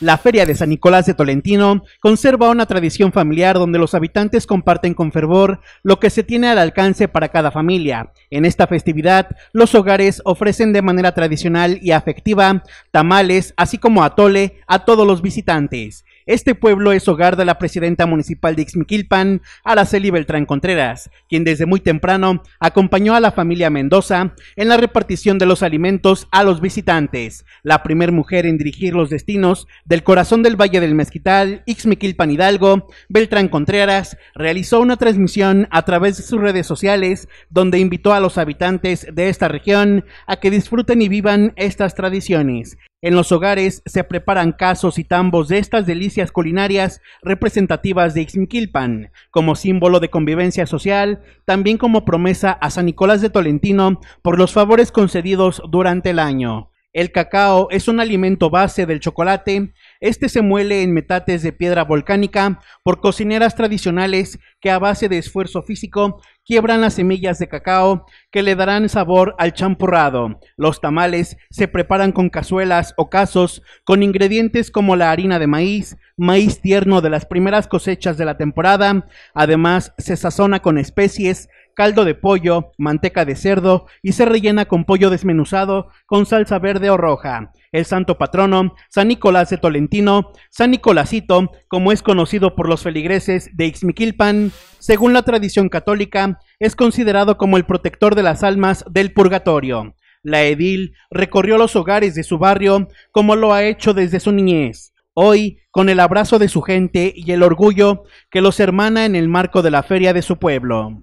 La feria de San Nicolás de Tolentino conserva una tradición familiar donde los habitantes comparten con fervor lo que se tiene al alcance para cada familia. En esta festividad, los hogares ofrecen de manera tradicional y afectiva tamales, así como atole, a todos los visitantes. Este pueblo es hogar de la presidenta municipal de Ixmiquilpan, Araceli Beltrán Contreras, quien desde muy temprano acompañó a la familia Mendoza en la repartición de los alimentos a los visitantes, la primer mujer en dirigir los destinos del corazón del Valle del Mezquital, Ixmiquilpan Hidalgo, Beltrán Contreras realizó una transmisión a través de sus redes sociales donde invitó a los habitantes de esta región a que disfruten y vivan estas tradiciones en los hogares se preparan casos y tambos de estas delicias culinarias representativas de Ixmiquilpan, como símbolo de convivencia social, también como promesa a San Nicolás de Tolentino por los favores concedidos durante el año. El cacao es un alimento base del chocolate. Este se muele en metates de piedra volcánica por cocineras tradicionales que a base de esfuerzo físico quiebran las semillas de cacao que le darán sabor al champurrado. Los tamales se preparan con cazuelas o cazos con ingredientes como la harina de maíz, maíz tierno de las primeras cosechas de la temporada. Además, se sazona con especies caldo de pollo, manteca de cerdo y se rellena con pollo desmenuzado con salsa verde o roja. El santo patrono, San Nicolás de Tolentino, San Nicolásito, como es conocido por los feligreses de Ixmiquilpan, según la tradición católica, es considerado como el protector de las almas del purgatorio. La edil recorrió los hogares de su barrio como lo ha hecho desde su niñez. Hoy, con el abrazo de su gente y el orgullo que los hermana en el marco de la feria de su pueblo.